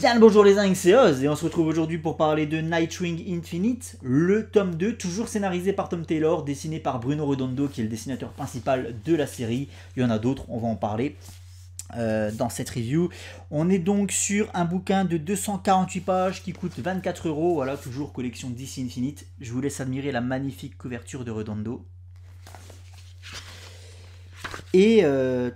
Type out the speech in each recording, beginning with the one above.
Bien le bonjour les uns, c'est et on se retrouve aujourd'hui pour parler de Nightwing Infinite, le tome 2, toujours scénarisé par Tom Taylor, dessiné par Bruno Redondo qui est le dessinateur principal de la série. Il y en a d'autres, on va en parler. Euh, dans cette review. On est donc sur un bouquin de 248 pages qui coûte 24 euros. Voilà, toujours collection DC Infinite. Je vous laisse admirer la magnifique couverture de Redondo. Euh,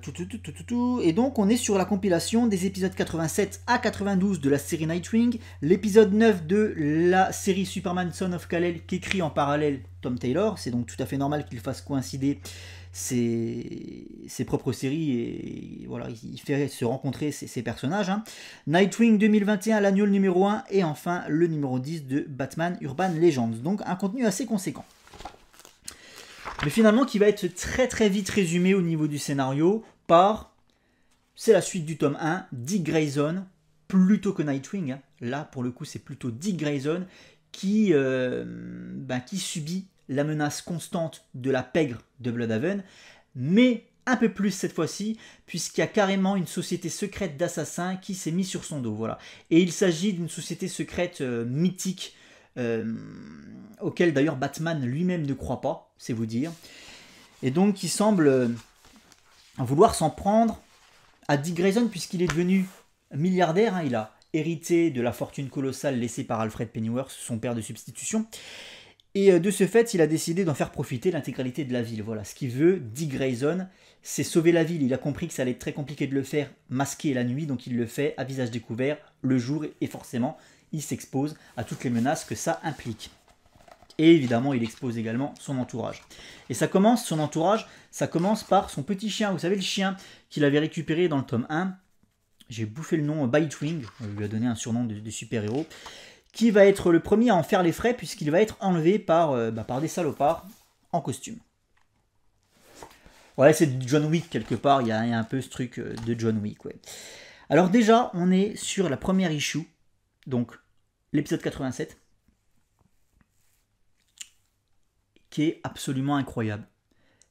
et, donc on est sur la compilation des épisodes 87 à 92 de la série Nightwing, l'épisode 9 de la série Superman Son of Kal-El qu'écrit en parallèle Tom Taylor, c'est donc tout à fait normal qu'il fasse coïncider ses, propres séries et, voilà, il fait se rencontrer ses, personnages. Hein. Nightwing 2021, l'annuel numéro 1 et enfin le numéro 10 de Batman Urban Legends. Donc un contenu assez conséquent mais finalement qui va être très très vite résumé au niveau du scénario par c'est la suite du tome 1, Dick Grayson, plutôt que Nightwing. Là, pour le coup, c'est plutôt Dick Grayson qui, euh, ben, qui subit la menace constante de la pègre de Bloodhaven, mais un peu plus cette fois-ci, puisqu'il y a carrément une société secrète d'assassins qui s'est mise sur son dos. Voilà. Et il s'agit d'une société secrète euh, mythique euh, auquel d'ailleurs Batman lui-même ne croit pas, c'est vous dire, et donc il semble euh, vouloir s'en prendre à Dick Grayson puisqu'il est devenu milliardaire, hein. il a hérité de la fortune colossale laissée par Alfred Pennyworth, son père de substitution, et euh, de ce fait, il a décidé d'en faire profiter l'intégralité de la ville. Voilà, ce qu'il veut, Dick Grayson, c'est sauver la ville. Il a compris que ça allait être très compliqué de le faire masqué la nuit, donc il le fait à visage découvert le jour et forcément, il s'expose à toutes les menaces que ça implique. Et évidemment, il expose également son entourage. Et ça commence, son entourage, ça commence par son petit chien. Vous savez, le chien qu'il avait récupéré dans le tome 1. J'ai bouffé le nom Bitewing, on lui a donné un surnom de, super-héros. Qui va être le premier à en faire les frais, puisqu'il va être enlevé par, euh, bah, par des salopards en costume. Ouais, c'est John Wick quelque part, il y a un peu ce truc euh, de John Wick. Ouais. Alors déjà, on est sur la première issue, donc l'épisode 87, qui est absolument incroyable.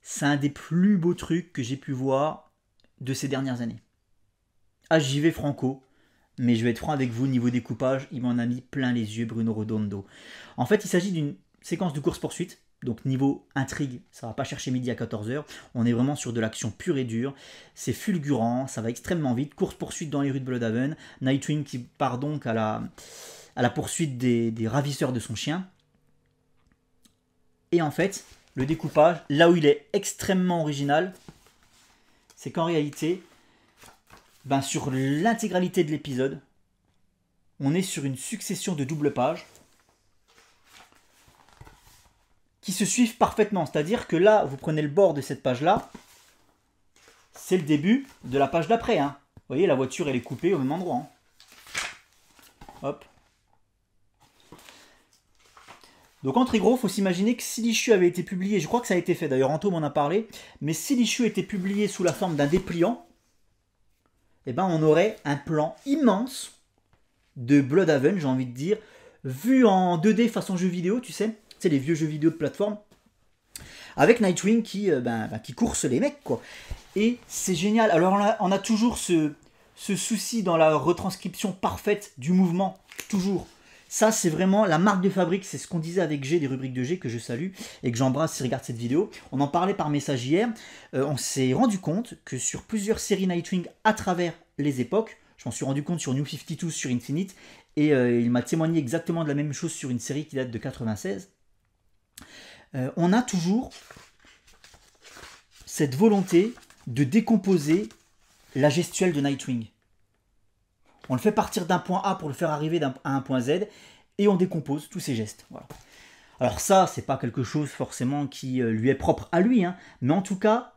C'est un des plus beaux trucs que j'ai pu voir de ces dernières années. Ah, j'y vais franco, mais je vais être franc avec vous, niveau découpage, il m'en a mis plein les yeux Bruno Redondo. En fait, il s'agit d'une séquence de course-poursuite, donc niveau intrigue, ça va pas chercher midi à 14h, on est vraiment sur de l'action pure et dure, c'est fulgurant, ça va extrêmement vite, course-poursuite dans les rues de Bloodhaven, Nightwing qui part donc à la à la poursuite des, ravisseurs de son chien. Et en fait, le découpage, là où il est extrêmement original, c'est qu'en réalité, ben sur l'intégralité de l'épisode, on est sur une succession de doubles pages qui se suivent parfaitement. C'est-à-dire que là, vous prenez le bord de cette page-là, c'est le début de la page d'après. Hein. Vous voyez, la voiture, elle est coupée au même endroit. Hein. Hop. Donc en très gros, faut s'imaginer que si l'issue avait été publié, je crois que ça a été fait, d'ailleurs Anto m'en a parlé, mais si l'issue était publié sous la forme d'un dépliant, eh ben on aurait un plan immense de Bloodhaven, j'ai envie de dire, vu en 2D façon jeu vidéo, tu sais, c'est les vieux jeux vidéo de plateforme, avec Nightwing qui, euh, ben, ben course les mecs, quoi. Et c'est génial. Alors on a, on a toujours ce, ce souci dans la retranscription parfaite du mouvement, toujours. Ça, c'est vraiment la marque de fabrique, c'est ce qu'on disait avec G, des rubriques de G que je salue et que j'embrasse si regarde cette vidéo. On en parlait par message hier. Euh, on s'est rendu compte que sur plusieurs séries Nightwing à travers les époques, je m'en suis rendu compte sur New 52, sur Infinite, et euh, il m'a témoigné exactement de la même chose sur une série qui date de 96. Euh, on a toujours cette volonté de décomposer la gestuelle de Nightwing. On le fait partir d'un point A pour le faire arriver à un point Z, et on décompose tous ces gestes. Alors ça, c'est pas quelque chose forcément qui euh, lui est propre à lui, hein. mais en tout cas,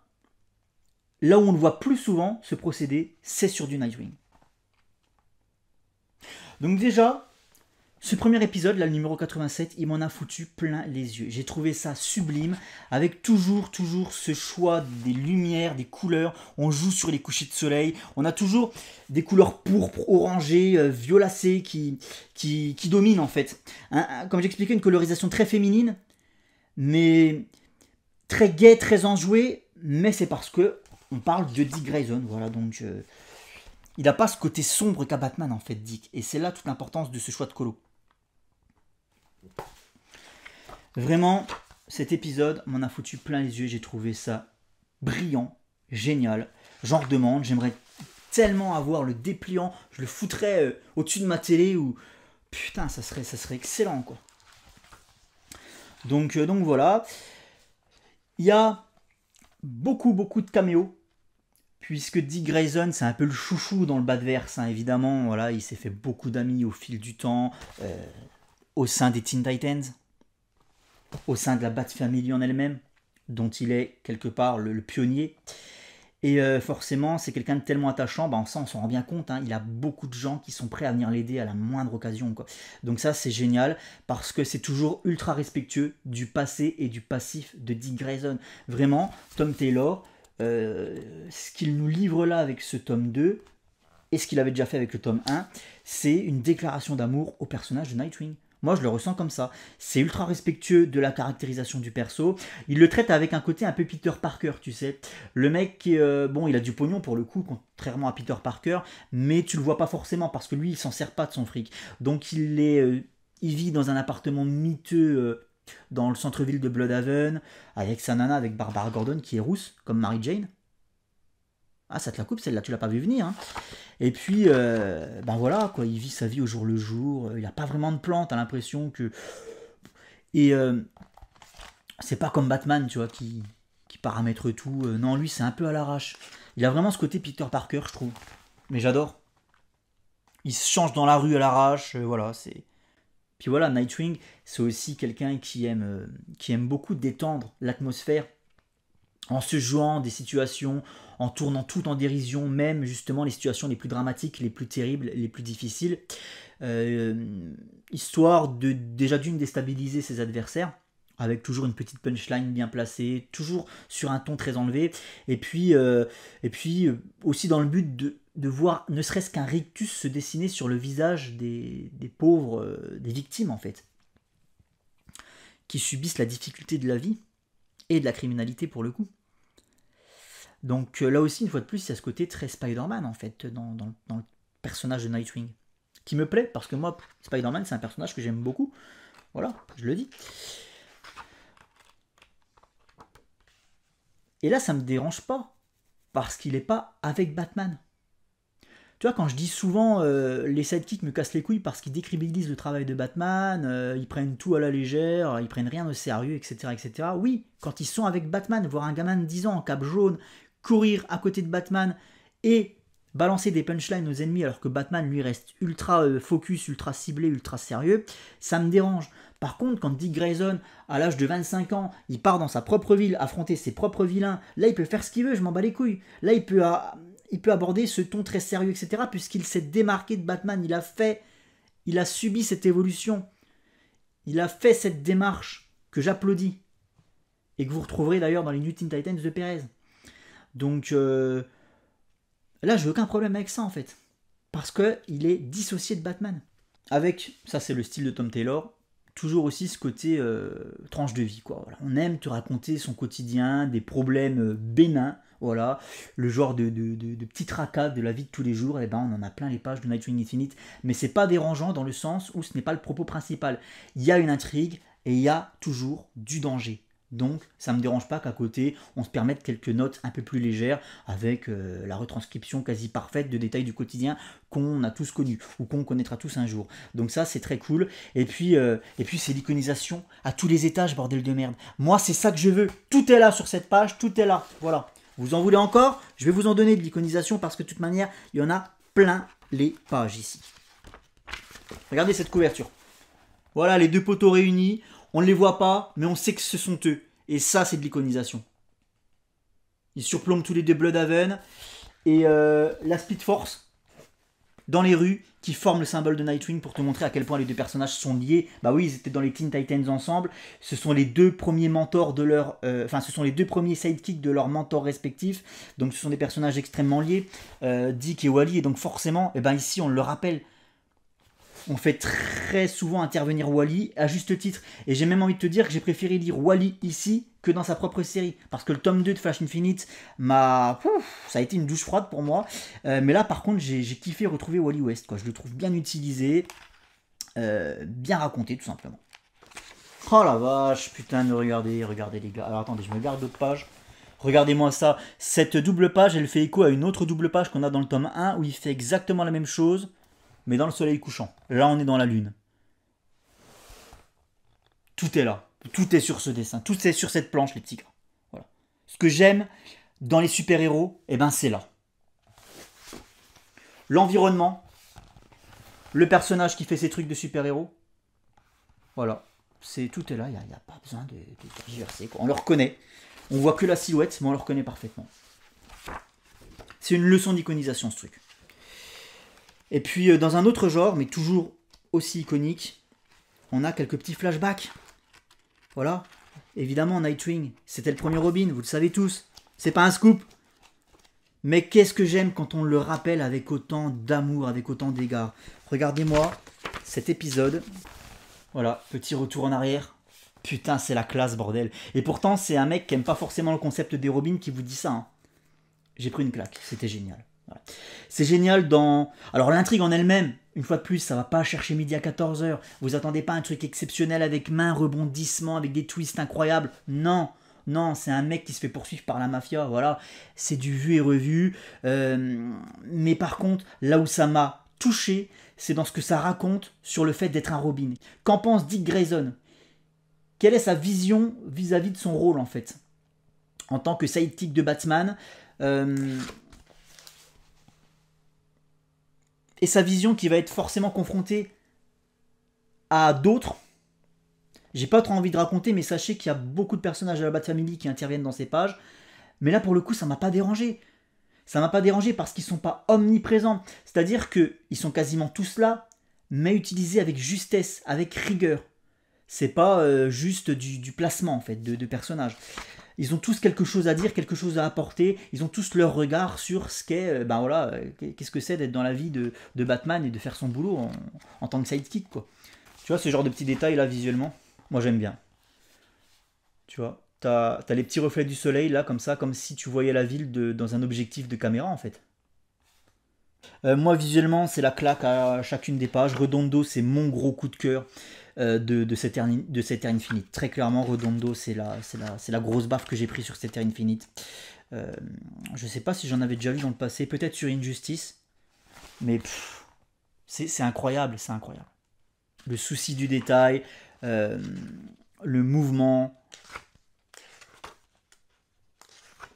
là où on le voit plus souvent, ce procédé, c'est sur du Nightwing. Donc déjà, ce premier épisode, là, le numéro 87, il m'en a foutu plein les yeux. J'ai trouvé ça sublime, avec toujours, toujours ce choix des lumières, des couleurs. On joue sur les couchers de soleil. On a toujours des couleurs pourpres, orangées, euh, violacées qui, qui, qui, dominent en fait. comme j'expliquais, une colorisation très féminine, mais très gaie, très enjouée. Mais c'est parce que on parle de Dick Grayson, voilà donc. Euh, il n'a pas ce côté sombre qu'a Batman en fait, Dick. Et c'est là toute l'importance de ce choix de colo. Vraiment, cet épisode m'en a foutu plein les yeux. J'ai trouvé ça brillant, génial. J'en redemande. J'aimerais tellement avoir le dépliant. Je le foutrais euh, au-dessus de ma télé ou. Putain, ça serait, ça serait excellent quoi. Donc, euh, donc voilà. Il y a beaucoup, beaucoup de caméos puisque Dick Grayson, c'est un peu le chouchou dans le bas de verse, hein, évidemment. Voilà, il s'est fait beaucoup d'amis au fil du temps. Euh, au sein des Teen Titans, au sein de la Bat Family en elle-même, dont il est quelque part le, pionnier. Et euh, forcément, c'est quelqu'un de tellement attachant, bah, on s'en rend bien compte, hein. il a beaucoup de gens qui sont prêts à venir l'aider à la moindre occasion. Donc ça c'est génial, parce que c'est toujours ultra respectueux du passé et du passif de Dick Grayson. Vraiment, Tom Taylor, euh, ce qu'il nous livre là avec ce tome 2, et ce qu'il avait déjà fait avec le tome 1, c'est une déclaration d'amour au personnage de Nightwing. Moi, je le ressens comme ça. C'est ultra respectueux de la caractérisation du perso. Il le traite avec un côté un peu Peter Parker, tu sais. Le mec, euh, bon, il a du pognon pour le coup, contrairement à Peter Parker, mais tu le vois pas forcément parce que lui, il s'en sert pas de son fric. Donc, il est, euh, il vit dans un appartement miteux. Euh, dans le centre-ville de Bloodhaven, avec sa nana, avec Barbara Gordon qui est rousse, comme Mary Jane. Ah, ça te la coupe celle-là, tu l'as pas vu venir. Hein. Et puis, euh, ben voilà, quoi, il vit sa vie au jour le jour, euh, il n'a pas vraiment de plan, t'as l'impression que. Et euh, c'est pas comme Batman, tu vois, qui, paramètre tout. non, lui, c'est un peu à l'arrache. Il a vraiment ce côté Peter Parker, je trouve. Mais j'adore. Il se change dans la rue à l'arrache, voilà, c'est. Puis voilà, Nightwing, c'est aussi quelqu'un qui aime, qui aime beaucoup détendre l'atmosphère en se jouant des situations, en tournant tout en dérision, même justement les situations les plus dramatiques, les plus terribles, les plus difficiles, euh, histoire de déjà d'une déstabiliser ses adversaires avec toujours une petite punchline bien placée, toujours sur un ton très enlevé, et puis, euh, et puis euh, aussi dans le but de, voir ne serait-ce qu'un rictus se dessiner sur le visage des, pauvres, des victimes en fait, qui subissent la difficulté de la vie et de la criminalité pour le coup. Donc euh, là aussi, une fois de plus, il y a ce côté très Spider-Man en fait dans, le personnage de Nightwing. Qui me plaît parce que moi, Spider-Man, c'est un personnage que j'aime beaucoup. Voilà, je le dis. Et là, ça ne me dérange pas parce qu'il n'est pas avec Batman. Tu vois, quand je dis souvent les euh, les sidekicks me cassent les couilles parce qu'ils décribilisent le travail de Batman, euh, ils prennent tout à la légère, ils prennent rien au sérieux, etc., etc. Oui, quand ils sont avec Batman, voir un gamin de 10 ans en cape jaune courir à côté de Batman et balancer des punchlines aux ennemis alors que Batman lui reste ultra euh, focus, ultra ciblé, ultra sérieux, ça me dérange. Par contre, quand Dick Grayson, à l'âge de 25 ans, il part dans sa propre ville affronter ses propres vilains, là il peut faire ce qu'il veut, je m'en bats les couilles. Là il peut, ah, il peut aborder ce ton très sérieux, etc. Puisqu'il s'est démarqué de Batman, il a fait, il a subi cette évolution, il a fait cette démarche que j'applaudis et que vous retrouverez d'ailleurs dans les New Titans de Perez. Donc euh, là, je n'ai aucun problème avec ça en fait. Parce qu'il est dissocié de Batman. Avec, ça c'est le style de Tom Taylor, toujours aussi ce côté euh, tranche de vie. Quoi. On aime te raconter son quotidien, des problèmes euh, bénins, voilà, le genre de, de, de, de la vie de tous les jours, et eh ben on en a plein les pages de Nightwing Infinite, mais c'est pas dérangeant dans le sens où ce n'est pas le propos principal. Il y a une intrigue et il y a toujours du danger. Donc, ça ne me dérange pas qu'à côté, on se permette quelques notes un peu plus légères avec euh, la retranscription quasi parfaite de détails du quotidien qu'on a tous connus ou qu'on connaîtra tous un jour. Donc ça, c'est très cool. Et puis, euh, et puis c'est l'iconisation à tous les étages, bordel de merde. Moi, c'est ça que je veux. Tout est là sur cette page, tout est là. Voilà. Vous en voulez encore Je vais vous en donner de l'iconisation parce que de toute manière, il y en a plein les pages ici. Regardez cette couverture. Voilà les deux poteaux réunis. On ne les voit pas, mais on sait que ce sont eux. Et ça, c'est de l'iconisation. Ils surplombent tous les deux Bloodhaven. Et euh, la Speed Force, dans les rues, qui forment le symbole de Nightwing pour te montrer à quel point les deux personnages sont liés. Bah oui, ils étaient dans les Teen Titans ensemble. Ce sont les deux premiers mentors de leur... Euh, enfin, ce sont les deux premiers sidekicks de leurs mentors respectifs. Donc ce sont des personnages extrêmement liés. Euh, Dick et Wally. Et donc forcément, et eh ben, ici, on le rappelle on fait très souvent intervenir Wally, à juste titre. Et j'ai même envie de te dire que j'ai préféré lire Wally ici que dans sa propre série. Parce que le tome 2 de Flash Infinite m'a. Ça a été une douche froide pour moi. Euh, mais là, par contre, j'ai kiffé retrouver Wally West. Quoi. Je le trouve bien utilisé, euh, bien raconté, tout simplement. Oh la vache, putain, de regardez, regardez les gars. Alors attendez, je me garde d'autres pages. Regardez-moi ça. Cette double page, elle fait écho à une autre double page qu'on a dans le tome 1 où il fait exactement la même chose mais dans le soleil couchant. Là, on est dans la lune. Tout est là. Tout est sur ce dessin. Tout est sur cette planche, les petits gars. Voilà. Ce que j'aime dans les super-héros, eh ben, c'est là. L'environnement, le personnage qui fait ses trucs de super-héros. Voilà. C'est, tout est là, il n'y a, pas besoin de, de diverser, On le reconnaît. On voit que la silhouette, mais on le reconnaît parfaitement. C'est une leçon d'iconisation ce truc. Et puis euh, dans un autre genre, mais toujours aussi iconique, on a quelques petits flashbacks. Voilà, évidemment Nightwing, c'était le premier Robin, vous le savez tous, c'est pas un scoop. Mais qu'est-ce que j'aime quand on le rappelle avec autant d'amour, avec autant d'égard. Regardez-moi cet épisode. Voilà, petit retour en arrière. Putain, c'est la classe, bordel. Et pourtant, c'est un mec qui aime pas forcément le concept des Robins qui vous dit ça. Hein. J'ai pris une claque, c'était génial. C'est génial dans... Alors l'intrigue en elle-même, une fois de plus, ça va pas chercher midi à 14h. Vous attendez pas un truc exceptionnel avec main, rebondissement, avec des twists incroyables. Non. Non, c'est un mec qui se fait poursuivre par la mafia, voilà. C'est du vu et revu. Euh, mais par contre, là où ça m'a touché, c'est dans ce que ça raconte sur le fait d'être un Robin. Qu'en pense Dick Grayson Quelle est sa vision vis-à-vis de son rôle, en fait En tant que sidekick de Batman, euh, et sa vision qui va être forcément confrontée à d'autres. J'ai pas trop envie de raconter, mais sachez qu'il y a beaucoup de personnages de la Bat Family qui interviennent dans ces pages. Mais là, pour le coup, ça m'a pas dérangé. Ça m'a pas dérangé parce qu'ils sont pas omniprésents. C'est-à-dire qu'ils sont quasiment tous là, mais utilisés avec justesse, avec rigueur. C'est pas euh, juste du, placement, en fait, de, de personnages ils ont tous quelque chose à dire, quelque chose à apporter, ils ont tous leur regard sur ce qu'est, euh, ben voilà, euh, qu'est-ce que c'est d'être dans la vie de, Batman et de faire son boulot en, tant que sidekick, quoi. Tu vois, ce genre de petits détails là, visuellement, moi j'aime bien. Tu vois, t'as as les petits reflets du soleil là, comme ça, comme si tu voyais la ville de, dans un objectif de caméra en fait. Euh, moi visuellement, c'est la claque à chacune des pages. Redondo, c'est mon gros coup de cœur. Euh, de, cette terre de Infinite. Très clairement, Redondo, c'est la, la, la grosse baffe que j'ai pris sur cette terre Infinite. je euh, je sais pas si j'en avais déjà vu dans le passé, peut-être sur Injustice, mais c'est incroyable, c'est incroyable. Le souci du détail, euh, le mouvement,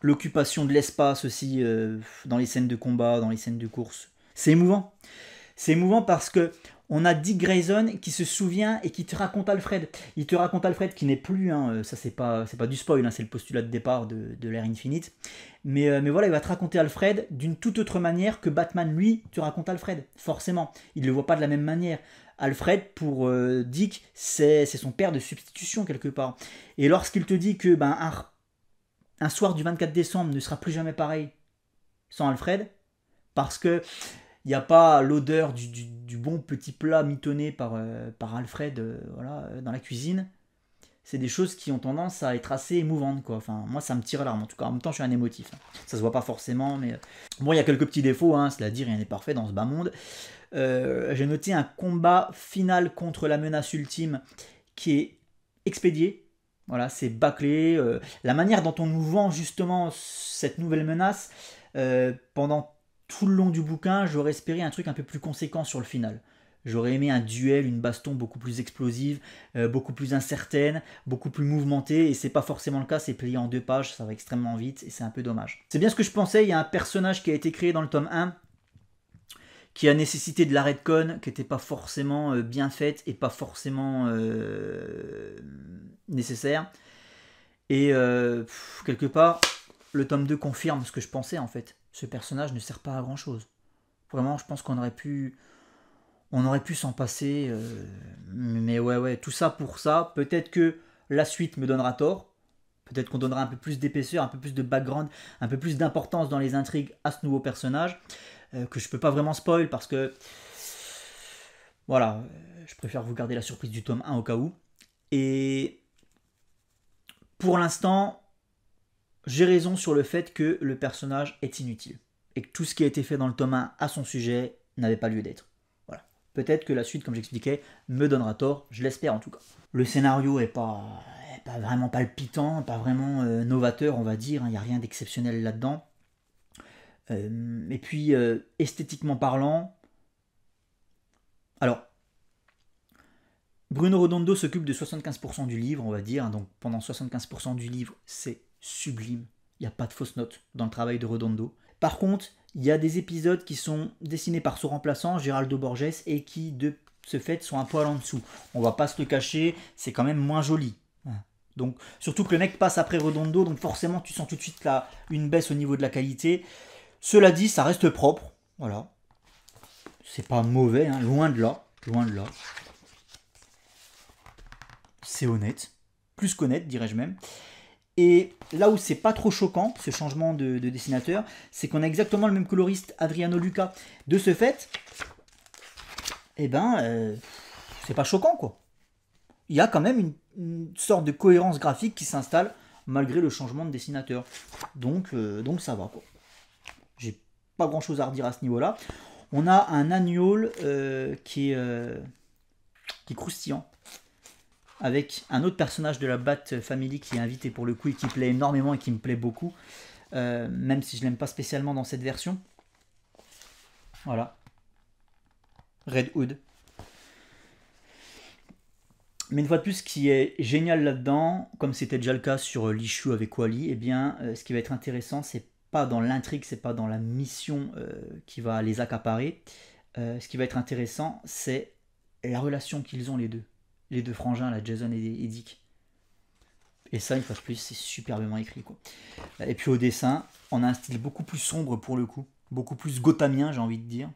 l'occupation de l'espace aussi dans les scènes de combat, dans les scènes de course. C'est émouvant. C'est émouvant parce que on a Dick Grayson qui se souvient et qui te raconte Alfred. Il te raconte Alfred qui n'est plus, hein, euh, ça c'est pas, c'est pas du spoil, hein, c'est le postulat de départ de, l'ère infinite. Mais, euh, mais voilà, il va te raconter Alfred d'une toute autre manière que Batman, lui, te raconte Alfred, forcément. Il le voit pas de la même manière. Alfred, pour euh, Dick, c'est, son père de substitution quelque part. Et lorsqu'il te dit que ben, un soir du 24 décembre ne sera plus jamais pareil sans Alfred, parce que il n'y a pas l'odeur du, bon petit plat mitonné par, euh, par Alfred euh, euh, dans la cuisine. C'est des choses qui ont tendance à être assez émouvantes. Quoi. Enfin, moi, ça me tire l'arme. En tout cas, en même temps, je suis un émotif. Hein. Ça se voit pas forcément, mais... Bon, il y a quelques petits défauts, hein, cela dit, rien n'est parfait dans ce bas monde. J'ai noté un combat final contre la menace ultime qui est expédié. Voilà, c'est bâclé. la manière dont on nous vend justement cette nouvelle menace pendant tout le long du bouquin, j'aurais espéré un truc un peu plus conséquent sur le final. J'aurais aimé un duel, une baston beaucoup plus explosive, euh, beaucoup plus incertaine, beaucoup plus mouvementée, et c'est pas forcément le cas, c'est plié en deux pages, ça va extrêmement vite, et c'est un peu dommage. C'est bien ce que je pensais, il y a un personnage qui a été créé dans le tome 1, qui a nécessité de de conne, qui n'était pas forcément euh, bien faite et pas forcément euh, nécessaire. Et quelque part, le tome 2 confirme ce que je pensais en fait ce personnage ne sert pas à grand chose. Vraiment, je pense qu'on aurait pu, on aurait pu s'en passer. Euh, mais ouais, ouais, tout ça pour ça. Peut-être que la suite me donnera tort. Peut-être qu'on donnera un peu plus d'épaisseur, un peu plus de background, un peu plus d'importance dans les intrigues à ce nouveau personnage euh, que je peux pas vraiment spoil parce que voilà, je préfère vous garder la surprise du tome 1 au cas où. Et pour l'instant, j'ai raison sur le fait que le personnage est inutile et que tout ce qui a été fait dans le tome 1 à son sujet n'avait pas lieu d'être. Voilà. Peut-être que la suite, comme j'expliquais, me donnera tort, je l'espère en tout cas. Le scénario est pas, vraiment palpitant, pas vraiment euh, novateur, on va dire, il hein. n'y a rien d'exceptionnel là-dedans. Euh, et puis, euh, esthétiquement parlant, alors, Bruno Redondo s'occupe de 75% du livre, on va dire, hein. donc pendant 75% du livre, c'est sublime. Il n'y a pas de fausse notes dans le travail de Redondo. Par contre, il y a des épisodes qui sont dessinés par son remplaçant, Géraldo Borges, et qui, de ce fait, sont un poil en dessous. On va pas se le cacher, c'est quand même moins joli. Hein. Donc, surtout que le mec passe après Redondo, donc forcément, tu sens tout de suite là, une baisse au niveau de la qualité. Cela dit, ça reste propre. Voilà. C'est pas mauvais, hein, loin de là. Loin de là. C'est honnête. Plus qu'honnête, dirais-je même. Et là où c'est pas trop choquant, ce changement de, dessinateur, c'est qu'on a exactement le même coloriste, Adriano Luca. De ce fait, eh ben, euh, c'est pas choquant, quoi. Il y a quand même une, sorte de cohérence graphique qui s'installe malgré le changement de dessinateur. Donc, euh, donc ça va, quoi. J'ai pas grand chose à redire à ce niveau-là. On a un annual euh, qui, qui est croustillant avec un autre personnage de la Bat Family qui est invité pour le coup et qui plaît énormément et qui me plaît beaucoup, euh, même si je l'aime pas spécialement dans cette version. Voilà. Red Hood. Mais une fois de plus, ce qui est génial là-dedans, comme c'était déjà le cas sur euh, l'issue avec Wally, eh bien, euh, ce qui va être intéressant, c'est pas dans l'intrigue, c'est pas dans la mission qui va les accaparer. ce qui va être intéressant, c'est la relation qu'ils ont les deux les deux frangins, la Jason et, Dick. Et ça, une fois de plus, c'est superbement écrit. Quoi. Et puis au dessin, on a un style beaucoup plus sombre pour le coup, beaucoup plus gothamien, j'ai envie de dire.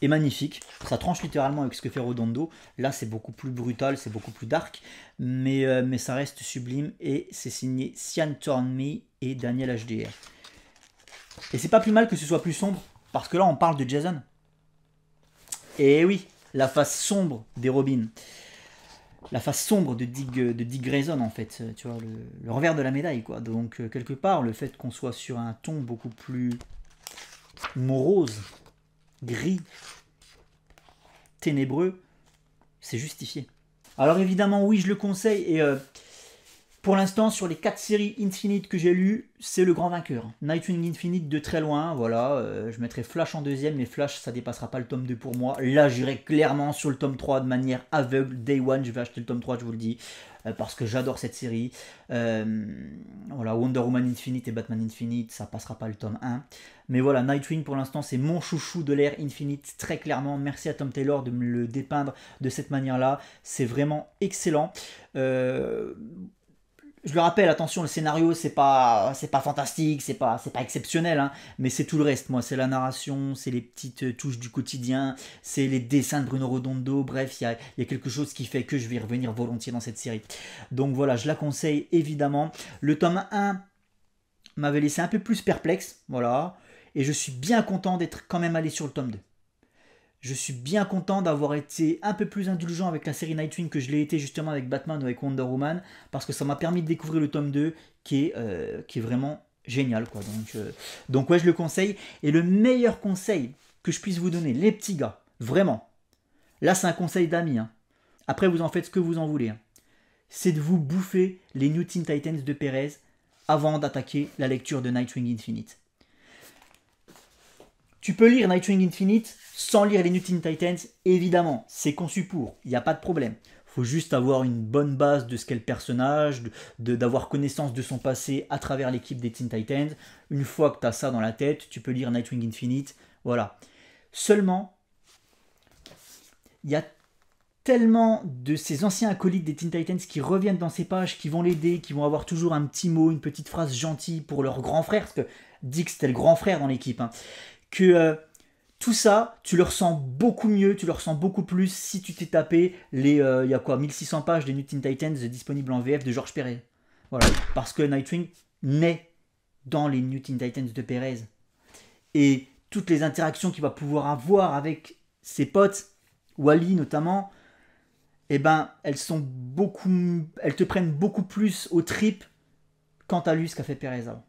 Et magnifique. Ça tranche littéralement avec ce que fait Rodondo. Là, c'est beaucoup plus brutal, c'est beaucoup plus dark, mais, euh, mais ça reste sublime. Et c'est signé Sian Tornme et Daniel HDR. Et c'est pas plus mal que ce soit plus sombre, parce que là, on parle de Jason. Et oui, la face sombre des Robins. La face sombre de Dick, euh, de en fait, euh, tu vois, le, revers de la médaille, quoi. Donc, euh, quelque part, le fait qu'on soit sur un ton beaucoup plus morose, gris, ténébreux, c'est justifié. Alors évidemment, oui, je le conseille, et pour l'instant, sur les 4 séries Infinite que j'ai lues, c'est le grand vainqueur. Nightwing Infinite de très loin, voilà. Euh, je mettrai Flash en deuxième, mais Flash, ça dépassera pas le tome 2 pour moi. Là, j'irai clairement sur le tome 3 de manière aveugle. Day one, je vais acheter le tome 3, je vous le dis, euh, parce que j'adore cette série. Euh, voilà, Wonder Woman Infinite et Batman Infinite, ça passera pas le tome 1. Mais voilà, Nightwing, pour l'instant, c'est mon chouchou de l'ère Infinite, très clairement. Merci à Tom Taylor de me le dépeindre de cette manière-là. C'est vraiment excellent je le rappelle, attention, le scénario, c'est pas, c'est pas fantastique, c'est pas, c'est pas exceptionnel, hein, mais c'est tout le reste. Moi, c'est la narration, c'est les petites euh, touches du quotidien, c'est les dessins de Bruno Rodondo. Bref, il y a, quelque chose qui fait que je vais revenir volontiers dans cette série. Donc voilà, je la conseille évidemment. Le tome 1 m'avait laissé un peu plus perplexe, voilà, et je suis bien content d'être quand même allé sur le tome 2. Je suis bien content d'avoir été un peu plus indulgent avec la série Nightwing que je l'ai été justement avec Batman ou avec Wonder Woman, parce que ça m'a permis de découvrir le tome 2 euh, qui est, vraiment génial. Quoi. Euh, donc, ouais, je le conseille. Et le meilleur conseil que je puisse vous donner, les petits gars, vraiment, là c'est un conseil d'amis. Hein. Après, vous en faites ce que vous en voulez. Hein. C'est de vous bouffer les New Teen Titans de Perez avant d'attaquer la lecture de Nightwing Infinite. Tu peux lire Nightwing Infinite sans lire les New Teen Titans, évidemment, c'est conçu pour, il n'y a pas de problème. Faut juste avoir une bonne base de ce qu'est le personnage, d'avoir connaissance de son passé à travers l'équipe des Teen Titans. Une fois que tu as ça dans la tête, tu peux lire Nightwing Infinite, voilà. Seulement, il y a tellement de ces anciens acolytes des Teen Titans qui reviennent dans ces pages, qui vont l'aider, qui vont avoir toujours un petit mot, une petite phrase gentille pour leur grand frère, parce que Dick c'était le grand frère dans l'équipe, hein, que euh, tout ça, tu le ressens beaucoup mieux, tu le ressens beaucoup plus si tu t'es tapé les, euh, il y a quoi, 1600 pages des New Titans disponibles en VF de Georges Pérez Voilà, parce que Nightwing naît dans les New Teen Titans de Pérez Et toutes les interactions qu'il va pouvoir avoir avec ses potes, Wally notamment, eh ben, elles sont beaucoup, elles te prennent beaucoup plus au trip quant à lui ce qu'a fait Pérez avant.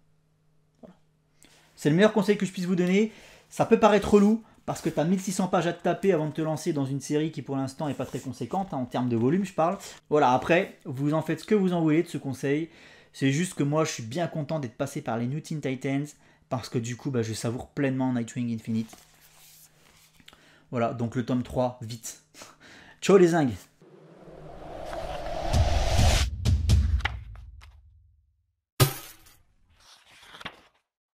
C'est le meilleur conseil que je puisse vous donner. Ça peut paraître relou parce que tu as 1600 pages à te taper avant de te lancer dans une série qui pour l'instant est pas très conséquente, hein, en termes de volume je parle. Voilà, après, vous en faites ce que vous en voulez de ce conseil. C'est juste que moi je suis bien content d'être passé par les New Teen Titans parce que du coup bah, je savoure pleinement Nightwing Infinite. Voilà, donc le tome 3, vite. Ciao les zingues